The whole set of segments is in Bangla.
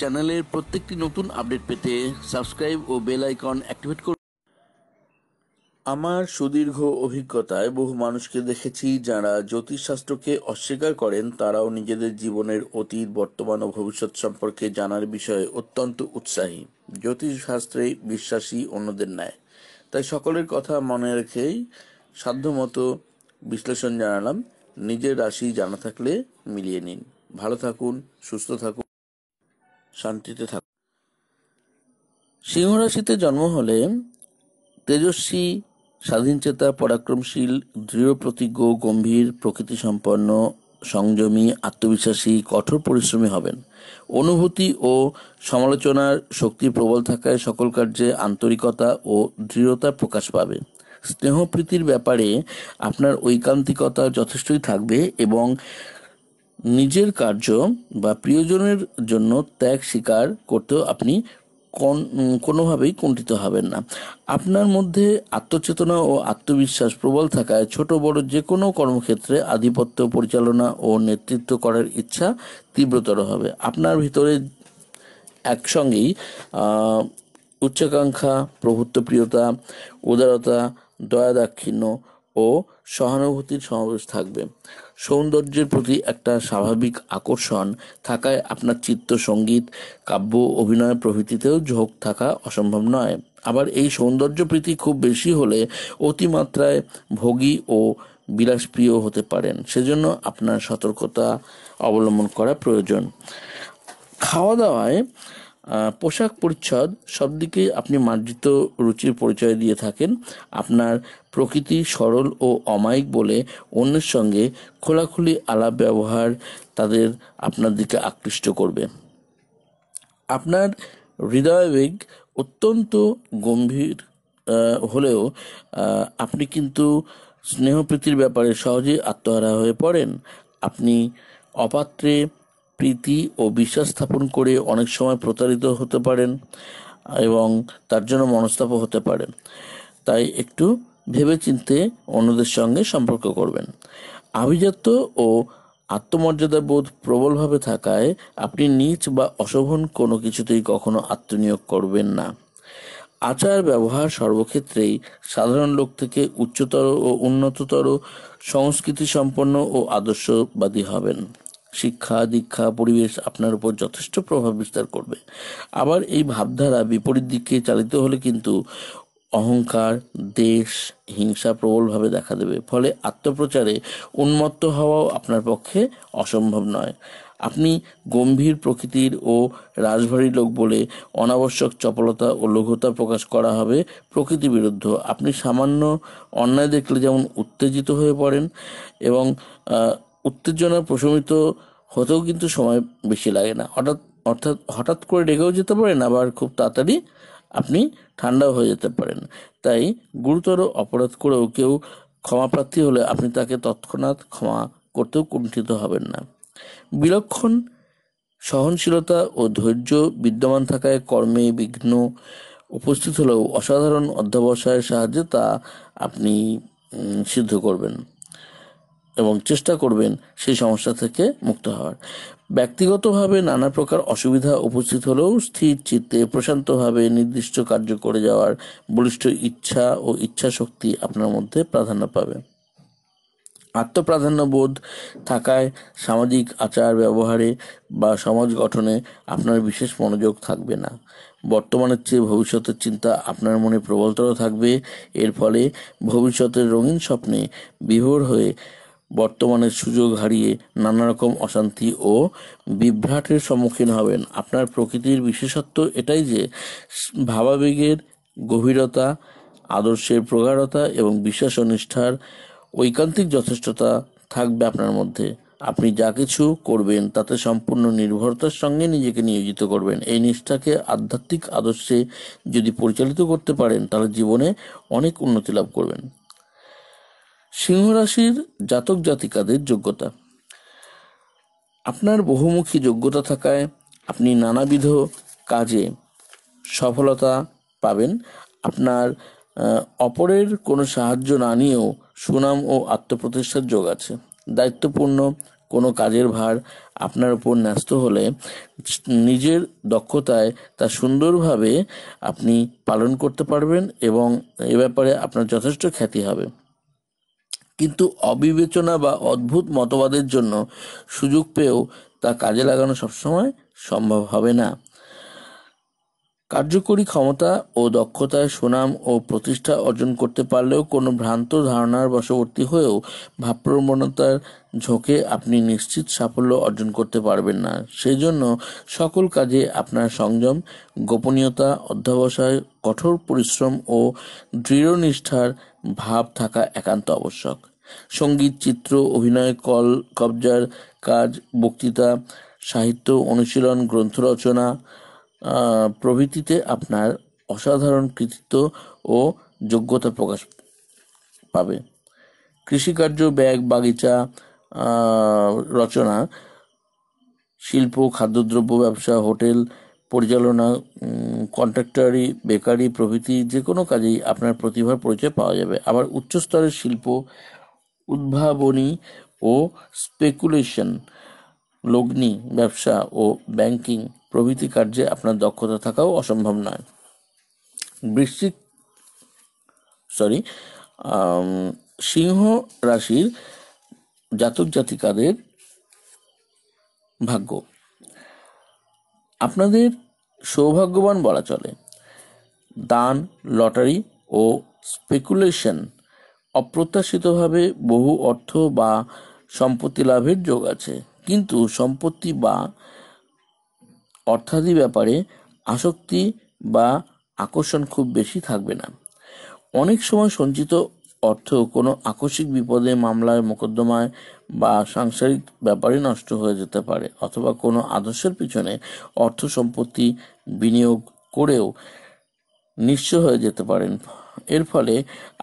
চ্যানেলের প্রত্যেকটি নতুন আপডেট পেতে সাবস্ক্রাইব ও বেল আইকন অ্যাক্টিভেট করুন আমার সুদীর্ঘ অভিজ্ঞতায় বহু মানুষকে দেখেছি যারা জ্যোতিষশাস্ত্রকে অস্বীকার করেন তারাও নিজেদের জীবনের অতীত বর্তমান ও ভবিষ্যৎ সম্পর্কে জানার বিষয়ে অত্যন্ত উৎসাহী জ্যোতিষশাস্ত্রে বিশ্বাসী অন্যদের ন্যায় তাই সকলের কথা মনে রেখেই সাধ্যমতো বিশ্লেষণ জানালাম নিজের রাশি জানা থাকলে মিলিয়ে নিন ভালো থাকুন সুস্থ থাকুন শান্তিতে থাকুন সিংহ রাশিতে জন্ম হলে তেজস্বী স্বাধীনচেতা পরাক্রমশীল দৃঢ় প্রতিজ্ঞ গম্ভীর প্রকৃতি সম্পন্ন সংযমী আত্মবিশ্বাসী কঠোর পরিশ্রমী হবেন অনুভূতি ও সমালোচনার শক্তি প্রবল থাকায় সকল কার্যে আন্তরিকতা ও দৃঢ়তা প্রকাশ পাবে স্নেহপ্রীতির ব্যাপারে আপনার ঐকান্তিকতা যথেষ্টই থাকবে এবং নিজের কার্য বা প্রিয়জনের জন্য ত্যাগ স্বীকার করতেও আপনি কোন কোনোভাবেই কুণ্ঠিত হবেন না আপনার মধ্যে আত্মচেতনা ও আত্মবিশ্বাস প্রবল থাকায় ছোট বড় যে কোনো কর্মক্ষেত্রে আধিপত্য পরিচালনা ও নেতৃত্ব করার ইচ্ছা তীব্রতর হবে আপনার ভিতরে একসঙ্গেই উচ্চাকাঙ্ক্ষা প্রভুত্বপ্রিয়তা উদারতা দয়া দাক্ষিণ্য ও সহানুভূতির সমাবেশ থাকবে সৌন্দর্যের প্রতি একটা স্বাভাবিক আকর্ষণ থাকায় আপনার চিত্ত সঙ্গীত কাব্য অভিনয় প্রভৃতিতেও ঝোঁক থাকা অসম্ভব নয় আবার এই সৌন্দর্য প্রীতি খুব বেশি হলে অতিমাত্রায় ভোগী ও বিলাসপ্রিয় হতে পারেন সেজন্য আপনার সতর্কতা অবলম্বন করা প্রয়োজন খাওয়া দাওয়ায় পোশাক পরিচ্ছদ সবদিকে আপনি মার্জিত রুচির পরিচয় দিয়ে থাকেন আপনার প্রকৃতি সরল ও অমায়িক বলে অন্যের সঙ্গে খোলাখুলি আলাপ ব্যবহার তাদের আপনার দিকে আকৃষ্ট করবে আপনার হৃদয়বেগ অত্যন্ত গম্ভীর হলেও আপনি কিন্তু স্নেহপ্রীতির ব্যাপারে সহজে আত্মহারা হয়ে পড়েন আপনি অপাত্রে প্রীতি ও বিশ্বাস স্থাপন করে অনেক সময় প্রতারিত হতে পারেন এবং তার জন্য মনস্তাপ হতে পারে তাই একটু ভেবে চিনতে অন্যদের সঙ্গে সম্পর্ক করবেন আভিজাত্য ও আত্মমর্যাদা বোধ প্রবলভাবে থাকায় আপনি নিচ বা অশোভন কোনো কিছুতেই কখনো আত্মনিয়োগ করবেন না আচার ব্যবহার সর্বক্ষেত্রেই সাধারণ লোক থেকে উচ্চতর ও উন্নততর সংস্কৃতি সম্পন্ন ও আদর্শবাদী হবেন শিক্ষা দীক্ষা পরিবেশ আপনার উপর যথেষ্ট প্রভাব বিস্তার করবে আবার এই ভাবধারা বিপরীত দিকে চালিত হলে কিন্তু অহংকার দেশ হিংসা প্রবলভাবে দেখা দেবে ফলে আত্মপ্রচারে উন্মত্ত হওয়াও আপনার পক্ষে অসম্ভব নয় আপনি গম্ভীর প্রকৃতির ও রাজভারী লোক বলে অনাবশ্যক চপলতা ও লঘুতা প্রকাশ করা হবে প্রকৃতি বিরুদ্ধ আপনি সামান্য অন্যায় দেখলে যেমন উত্তেজিত হয়ে পড়েন এবং উত্তেজনা প্রশমিত হতেও কিন্তু সময় বেশি লাগে না হঠাৎ অর্থাৎ হঠাৎ করে রেগেও যেতে পারেন আবার খুব তাড়াতাড়ি আপনি ঠান্ডাও হয়ে যেতে পারেন তাই গুরুতর অপরাধ করেও কেউ ক্ষমাপ্রার্থী হলে আপনি তাকে তৎক্ষণাৎ ক্ষমা করতেও কুণ্ঠিত হবেন না বিলক্ষণ সহনশীলতা ও ধৈর্য বিদ্যমান থাকায় কর্মে বিঘ্ন উপস্থিত হলেও অসাধারণ অধ্যাবসায়ের সাহায্যে তা আপনি সিদ্ধ করবেন এবং চেষ্টা করবেন সেই সমস্যা থেকে মুক্ত হওয়ার ব্যক্তিগতভাবে নানা প্রকার অসুবিধা উপস্থিত হলেও স্থির চিত্তে প্রশান্তভাবে নির্দিষ্ট কার্য করে যাওয়ার বলিষ্ঠ ইচ্ছা ও ইচ্ছা শক্তি আপনার মধ্যে প্রাধান্য পাবে আত্মপ্রাধান্য বোধ থাকায় সামাজিক আচার ব্যবহারে বা সমাজ গঠনে আপনার বিশেষ মনোযোগ থাকবে না বর্তমানের চেয়ে ভবিষ্যতের চিন্তা আপনার মনে প্রবলতর থাকবে এর ফলে ভবিষ্যতের রঙিন স্বপ্নে বিভোর হয়ে বর্তমানের সুযোগ হারিয়ে নানা রকম অশান্তি ও বিভ্রাটের সম্মুখীন হবেন আপনার প্রকৃতির বিশেষত্ব এটাই যে ভাবাবেগের গভীরতা আদর্শের প্রগাঢ়তা এবং বিশ্বাস ও নিষ্ঠার ঐকান্তিক যথেষ্টতা থাকবে আপনার মধ্যে আপনি যা কিছু করবেন তাতে সম্পূর্ণ নির্ভরতার সঙ্গে নিজেকে নিয়োজিত করবেন এই নিষ্ঠাকে আধ্যাত্মিক আদর্শে যদি পরিচালিত করতে পারেন তাহলে জীবনে অনেক উন্নতি লাভ করবেন সিংহ রাশির জাতক জাতিকাদের যোগ্যতা আপনার বহুমুখী যোগ্যতা থাকায় আপনি নানাবিধ কাজে সফলতা পাবেন আপনার অপরের কোনো সাহায্য না নিয়েও সুনাম ও আত্মপ্রতিষ্ঠার যোগ আছে দায়িত্বপূর্ণ কোনো কাজের ভার আপনার উপর ন্যস্ত হলে নিজের দক্ষতায় তা সুন্দরভাবে আপনি পালন করতে পারবেন এবং এ ব্যাপারে আপনার যথেষ্ট খ্যাতি হবে কিন্তু অবিবেচনা বা অদ্ভুত মতবাদের জন্য সুযোগ পেয়েও তা কাজে লাগানো সবসময় সম্ভব হবে না কার্যকরী ক্ষমতা ও দক্ষতায় সুনাম ও প্রতিষ্ঠা অর্জন করতে পারলেও কোনো ভ্রান্ত ধারণার বশবর্তী হয়েও ভাবপ্রবণতার ঝোঁকে আপনি নিশ্চিত সাফল্য অর্জন করতে পারবেন না সেই জন্য সকল কাজে আপনার সংযম গোপনীয়তা অধ্যবসায় কঠোর পরিশ্রম ও দৃঢ় নিষ্ঠার ভাব থাকা একান্ত আবশ্যক সঙ্গীত চিত্র অভিনয় কল কবজার কাজ বক্তৃতা সাহিত্য অনুশীলন গ্রন্থ রচনা প্রভৃতিতে আপনার অসাধারণ কৃতিত্ব ও যোগ্যতা প্রকাশ পাবে কৃষিকার্য ব্যাগ বাগিচা রচনা শিল্প খাদ্যদ্রব্য ব্যবসা হোটেল পরিচালনা কন্ট্রাক্টারি বেকারি প্রভৃতি যে কোনো কাজেই আপনার প্রতিভার পরিচয় পাওয়া যাবে আবার উচ্চস্তরের শিল্প উদ্ভাবনী ও স্পেকুলেশন লগ্নি ব্যবসা ও ব্যাংকিং প্রভৃতি কার্যে আপনার দক্ষতা থাকাও অসম্ভব নয় বৃশ্চিক সরি সিংহ রাশির জাতক জাতিকাদের ভাগ্য আপনাদের সৌভাগ্যবান বলা চলে দান লটারি ও স্পেকুলেশন অপ্রত্যাশিতভাবে বহু অর্থ বা সম্পত্তি লাভের যোগ আছে কিন্তু সম্পত্তি বা অর্থাদি ব্যাপারে আসক্তি বা আকর্ষণ খুব বেশি থাকবে না অনেক সময় সঞ্চিত অর্থ কোনো আকস্মিক বিপদে মামলায় মোকদ্দমায় বা সাংসারিক ব্যাপারে নষ্ট হয়ে যেতে পারে অথবা কোনো আদর্শের পিছনে অর্থ সম্পত্তি বিনিয়োগ করেও নিঃস্ব হয়ে যেতে পারেন এর ফলে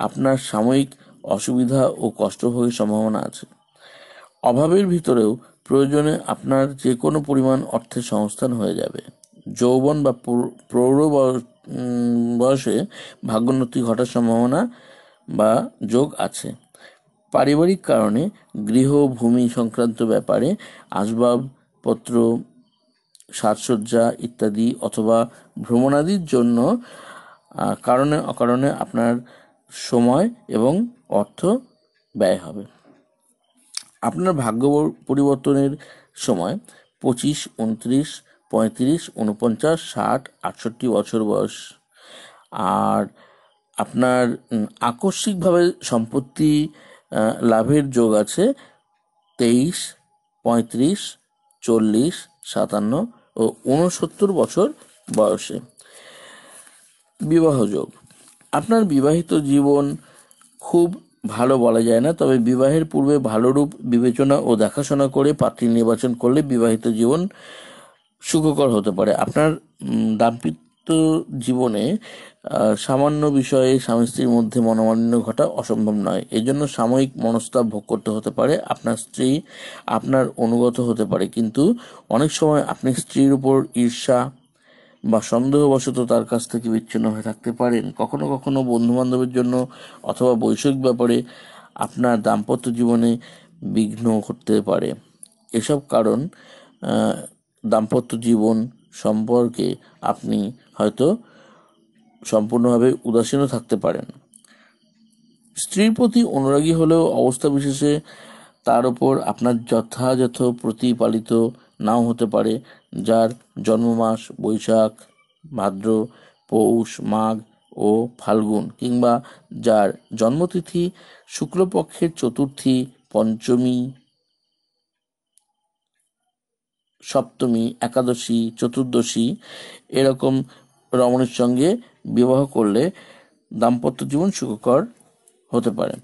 আপনার সাময়িক অসুবিধা ও কষ্ট হওয়ার সম্ভাবনা আছে অভাবের ভিতরেও প্রয়োজনে আপনার যে কোনো পরিমাণ অর্থের সংস্থান হয়ে যাবে যৌবন বা প্রৌঢ় বয়সে ভাগ্যোন্নতি ঘটার সম্ভাবনা বা যোগ আছে পারিবারিক কারণে গৃহ ভূমি সংক্রান্ত ব্যাপারে আসবাবপত্র সাজসজ্জা ইত্যাদি অথবা ভ্রমণাদির জন্য কারণে অকারণে আপনার সময় এবং অর্থ ব্যয় হবে আপনার ভাগ্য পরিবর্তনের সময় পঁচিশ উনত্রিশ পঁয়ত্রিশ উনপঞ্চাশ ষাট আটষট্টি বছর বয়স আর আপনার আকস্মিকভাবে সম্পত্তি লাভের যোগ আছে তেইশ পঁয়ত্রিশ চল্লিশ সাতান্ন ও ঊনসত্তর বছর বয়সে বিবাহযোগ আপনার বিবাহিত জীবন খুব ভালো বলা যায় না তবে বিবাহের পূর্বে ভালো রূপ বিবেচনা ও দেখাশোনা করে পাত্রী নির্বাচন করলে বিবাহিত জীবন সুখকর হতে পারে আপনার দাম্পিত্য জীবনে সামান্য বিষয়ে স্বামী স্ত্রীর মধ্যে মনোমালিন্য ঘটা অসম্ভব নয় এজন্য সাময়িক মনস্তাপ ভোগ করতে হতে পারে আপনার স্ত্রী আপনার অনুগত হতে পারে কিন্তু অনেক সময় আপনি স্ত্রীর উপর ঈর্ষা বা সন্দেহবশত তার কাছ থেকে বিচ্ছিন্ন হয়ে থাকতে পারেন কখনো কখনো বন্ধুবান্ধবের জন্য অথবা বৈষয়িক ব্যাপারে আপনার দাম্পত্য জীবনে বিঘ্ন ঘটতে পারে এসব কারণ দাম্পত্য জীবন সম্পর্কে আপনি হয়তো সম্পূর্ণভাবে উদাসীনও থাকতে পারেন স্ত্রীর প্রতি অনুরাগী হলেও অবস্থা বিশেষে তার ওপর আপনার যথাযথ প্রতিপালিত নাও হতে পারে যার জন্মমাস বৈশাখ ভাদ্র পৌষ মাঘ ও ফাল্গুন কিংবা যার জন্মতিথি শুক্লপক্ষের চতুর্থী পঞ্চমী সপ্তমী একাদশী চতুর্দশী এরকম রমণের সঙ্গে বিবাহ করলে দাম্পত্য জীবন সুখকর হতে পারে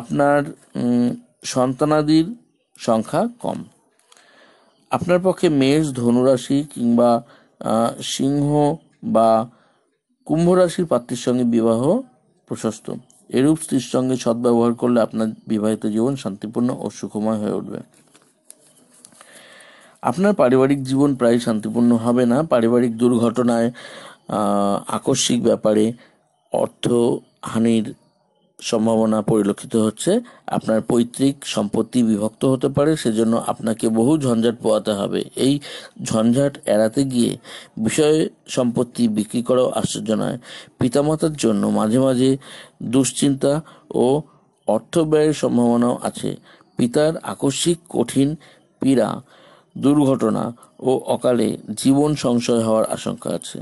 আপনার সন্তানাদির সংখ্যা কম আপনার পক্ষে মেষ ধনুরাশি কিংবা সিংহ বা কুম্ভ রাশির পাত্রীর সঙ্গে বিবাহ প্রশস্ত এরূপ স্ত্রীর সঙ্গে সদ্ব্যবহার করলে আপনার বিবাহিত জীবন শান্তিপূর্ণ ও সুখময় হয়ে উঠবে আপনার পারিবারিক জীবন প্রায় শান্তিপূর্ণ হবে না পারিবারিক দুর্ঘটনায় আকস্মিক ব্যাপারে অর্থ হানির সম্ভাবনা পরিলক্ষিত হচ্ছে আপনার পৈতৃক সম্পত্তি বিভক্ত হতে পারে সেজন্য আপনাকে বহু ঝঞ্ঝাট পোয়াতে হবে এই ঝঞ্ঝাট এড়াতে গিয়ে বিষয় সম্পত্তি বিক্রি করাও আশ্চর্য নয় পিতামাতার জন্য মাঝে মাঝে দুশ্চিন্তা ও অর্থ ব্যয়ের সম্ভাবনাও আছে পিতার আকস্মিক কঠিন পীড়া দুর্ঘটনা ও অকালে জীবন সংশয় হওয়ার আশঙ্কা আছে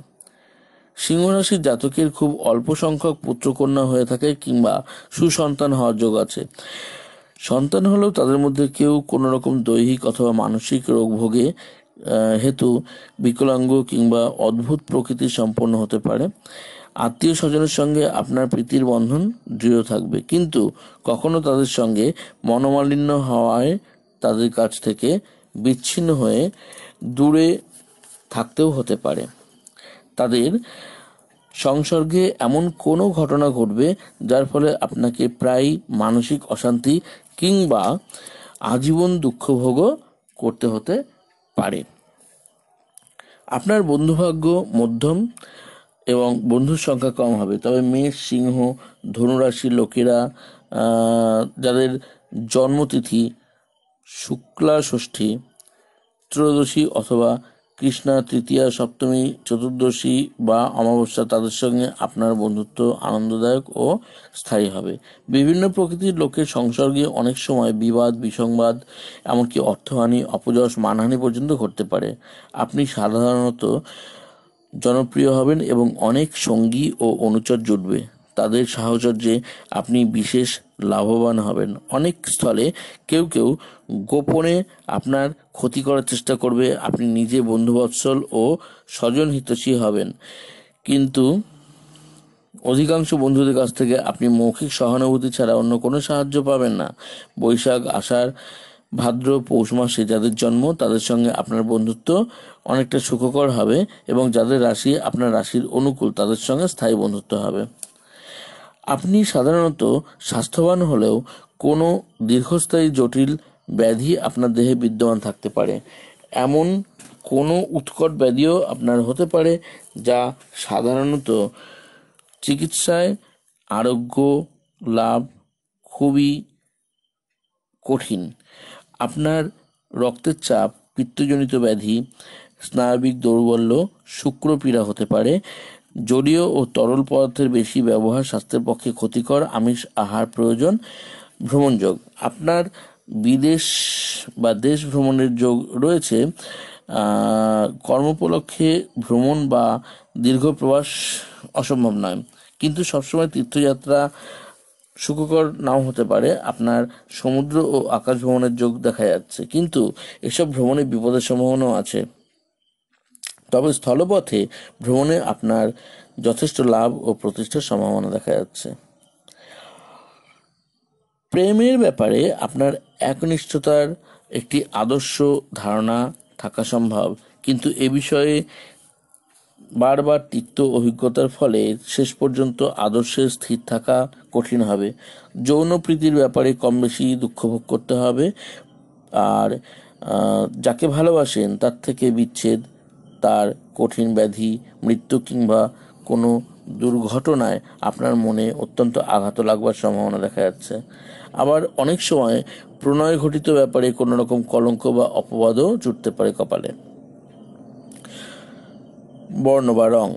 সিংহরাশির জাতকের খুব অল্প সংখ্যক পুত্রকন্যা হয়ে থাকে কিংবা সুসন্তান হওয়ার যোগ আছে সন্তান হলেও তাদের মধ্যে কেউ কোনো রকম দৈহিক অথবা মানসিক রোগ ভোগে হেতু বিকলাঙ্গ কিংবা অদ্ভুত প্রকৃতি সম্পন্ন হতে পারে আত্মীয় স্বজনের সঙ্গে আপনার প্রীতির বন্ধন দৃঢ় থাকবে কিন্তু কখনো তাদের সঙ্গে মনোমালিন্য হওয়ায় তাদের কাছ থেকে বিচ্ছিন্ন হয়ে দূরে থাকতেও হতে পারে তাদের সংসর্গে এমন কোনো ঘটনা ঘটবে যার ফলে আপনাকে প্রায় মানসিক অশান্তি কিংবা আজীবন দুঃখভোগও করতে হতে পারে আপনার বন্ধুভাগ্য মধ্যম এবং বন্ধুর সংখ্যা কম হবে তবে মেষ সিংহ ধনুরাশির লোকেরা যাদের জন্মতিথি শুক্লা ষষ্ঠী ত্রয়োদশী অথবা কৃষ্ণা তৃতীয়া সপ্তমী চতুর্দশী বা অমাবস্যা তাদের সঙ্গে আপনার বন্ধুত্ব আনন্দদায়ক ও স্থায়ী হবে বিভিন্ন প্রকৃতির লোকের সংসর্গে অনেক সময় বিবাদ বিসংবাদ এমনকি অর্থহানি অপযশ মানহানি পর্যন্ত ঘটতে পারে আপনি সাধারণত জনপ্রিয় হবেন এবং অনেক সঙ্গী ও অনুচর জুটবে তাদের সাহচর্যে আপনি বিশেষ লাভবান হবেন অনেক স্থলে কেউ কেউ গোপনে আপনার ক্ষতি করার চেষ্টা করবে আপনি নিজে বন্ধুবৎসল ও স্বজন হিতসী হবেন কিন্তু অধিকাংশ বন্ধুদের কাছ থেকে আপনি মৌখিক সহানুভূতি ছাড়া অন্য কোনো সাহায্য পাবেন না বৈশাখ আষাঢ় ভাদ্র পৌষ মাসে যাদের জন্ম তাদের সঙ্গে আপনার বন্ধুত্ব অনেকটা সুখকর হবে এবং যাদের রাশি আপনার রাশির অনুকূল তাদের সঙ্গে স্থায়ী বন্ধুত্ব হবে আপনি সাধারণত স্বাস্থ্যবান হলেও কোনো দীর্ঘস্থায়ী জটিল ব্যাধি আপনার দেহে বিদ্যমান থাকতে পারে এমন কোনো উৎকট ব্যাধিও আপনার হতে পারে যা সাধারণত চিকিৎসায় আরোগ্য লাভ খুবই কঠিন আপনার রক্তের চাপ পিত্তজনিত ব্যাধি স্নায়বিক দৌর্বল্য শুক্রপীড়া হতে পারে জলীয় ও তরল পদার্থের বেশি ব্যবহার স্বাস্থ্যের পক্ষে ক্ষতিকর আমিষ আহার প্রয়োজন ভ্রমণ যোগ আপনার বিদেশ বা দেশ ভ্রমণের যোগ রয়েছে কর্মোপলক্ষে ভ্রমণ বা দীর্ঘ প্রবাস অসম্ভব নয় কিন্তু সবসময় তীর্থযাত্রা সুখকর নাও হতে পারে আপনার সমুদ্র ও আকাশ ভ্রমণের যোগ দেখা যাচ্ছে কিন্তু এসব ভ্রমণে বিপদের সম্ভাবনাও আছে তবে স্থলপথে ভ্রমণে আপনার যথেষ্ট লাভ ও প্রতিষ্ঠার সম্ভাবনা দেখা যাচ্ছে প্রেমের ব্যাপারে আপনার একনিষ্ঠতার একটি আদর্শ ধারণা থাকা সম্ভব কিন্তু এ বিষয়ে বারবার তিক্ত অভিজ্ঞতার ফলে শেষ পর্যন্ত আদর্শে স্থির থাকা কঠিন হবে যৌন প্রীতির ব্যাপারে কম বেশি দুঃখ ভোগ করতে হবে আর যাকে ভালোবাসেন তার থেকে বিচ্ছেদ তার কঠিন ব্যাধি মৃত্যু কিংবা কোনো দুর্ঘটনায় আপনার মনে অত্যন্ত আঘাত লাগবার সম্ভাবনা দেখা যাচ্ছে আবার অনেক সময় প্রণয় ঘটিত ব্যাপারে কোনো রকম কলঙ্ক বা অপবাদও জুটতে পারে কপালে বর্ণ বা রং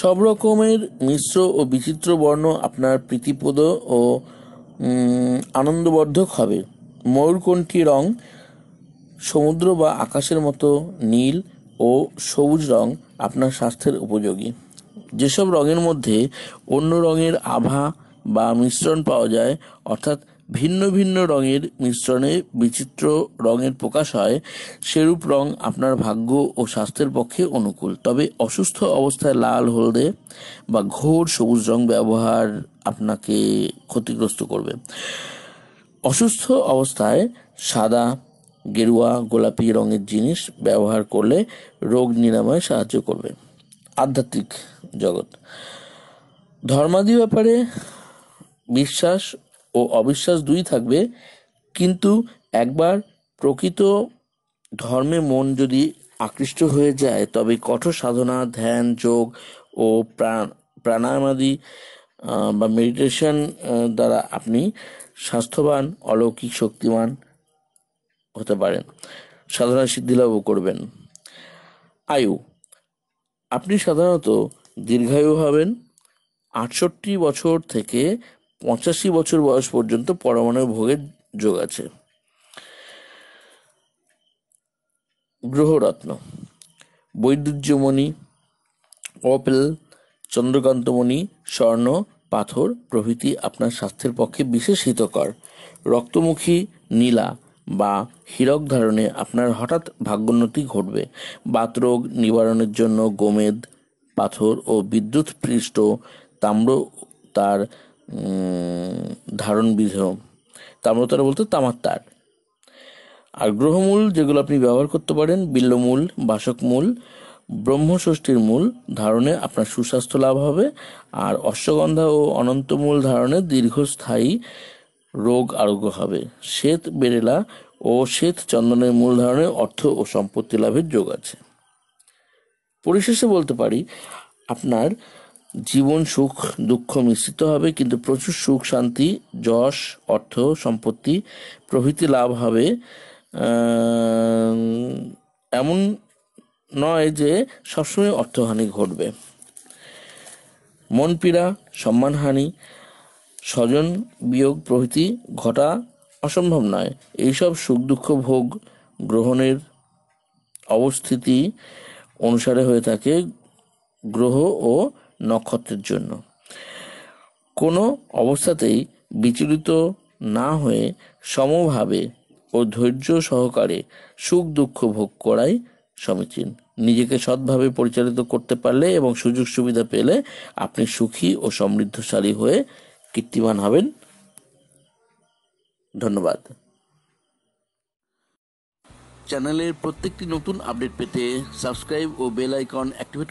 সব রকমের মিশ্র ও বিচিত্র বর্ণ আপনার প্রীতিপদ ও আনন্দবর্ধক হবে ময়ূরকণ্ঠী রং সমুদ্র বা আকাশের মতো নীল ও সবুজ রং আপনার স্বাস্থ্যের উপযোগী যেসব রঙের মধ্যে অন্য রঙের আভা বা মিশ্রণ পাওয়া যায় অর্থাৎ ভিন্ন ভিন্ন রঙের মিশ্রণে বিচিত্র রঙের প্রকাশ হয় সেরূপ রং আপনার ভাগ্য ও স্বাস্থ্যের পক্ষে অনুকূল তবে অসুস্থ অবস্থায় লাল হলদে বা ঘোর সবুজ রং ব্যবহার আপনাকে ক্ষতিগ্রস্ত করবে অসুস্থ অবস্থায় সাদা গেরুয়া গোলাপি রঙের জিনিস ব্যবহার করলে রোগ নিরাময়ে সাহায্য করবে আধ্যাত্মিক জগৎ ধর্মাদি ব্যাপারে বিশ্বাস ও অবিশ্বাস দুই থাকবে কিন্তু একবার প্রকৃত ধর্মে মন যদি আকৃষ্ট হয়ে যায় তবে কঠোর সাধনা ধ্যান যোগ ও প্রাণ প্রাণায়ামাদি বা মেডিটেশন দ্বারা আপনি স্বাস্থ্যবান অলৌকিক শক্তিমান হতে পারেন সাধারণ সিদ্ধিলাভও করবেন আয়ু আপনি সাধারণত দীর্ঘায়ু হবেন আটষট্টি বছর থেকে পঁচাশি বছর বয়স পর্যন্ত পরমাণু ভোগের যোগ আছে গ্রহরত্ন বৈদুর্যমণি অপেল চন্দ্রকান্তমণি স্বর্ণ পাথর প্রভৃতি আপনার স্বাস্থ্যের পক্ষে বিশেষ হিতকর রক্তমুখী নীলা বা হীরক ধারণে আপনার হঠাৎ ভাগ্যোন্নতি ঘটবে বাতরোগ নিবারণের জন্য গোমেদ পাথর ও বিদ্যুৎ পৃষ্ঠ তাম্র তার ধারণ বিধেয় তাম্রতার বলতে তামার তার আর গ্রহমূল যেগুলো আপনি ব্যবহার করতে পারেন বিল্লমূল বাসকমূল ব্রহ্মষষ্ঠীর মূল ধারণে আপনার সুস্বাস্থ্য লাভ হবে আর অশ্বগন্ধা ও অনন্তমূল ধারণে দীর্ঘস্থায়ী রোগ আরোগ্য হবে শ্বেত বেরেলা ও শ্বেত চন্দনের মূল ধরনের অর্থ ও সম্পত্তি লাভের যোগ আছে পরিশেষে বলতে পারি আপনার জীবন সুখ দুঃখ মিশ্রিত হবে কিন্তু প্রচুর সুখ শান্তি যশ অর্থ সম্পত্তি প্রভৃতি লাভ হবে এমন নয় যে সবসময় অর্থহানি ঘটবে মন পীড়া সম্মানহানি স্বজন বিয়োগ প্রভৃতি ঘটা অসম্ভব নয় এইসব সুখ দুঃখ ভোগ গ্রহণের অবস্থিতি অনুসারে হয়ে থাকে গ্রহ ও নক্ষত্রের জন্য কোনো অবস্থাতেই বিচলিত না হয়ে সমভাবে ও ধৈর্য সহকারে সুখ দুঃখ ভোগ করাই সমীচীন নিজেকে সৎভাবে পরিচালিত করতে পারলে এবং সুযোগ সুবিধা পেলে আপনি সুখী ও সমৃদ্ধশালী হয়ে কীর্তিমান হবেন ধন্যবাদ চ্যানেলের প্রত্যেকটি নতুন আপডেট পেতে সাবস্ক্রাইব ও বেল আইকন অ্যাক্টিভেট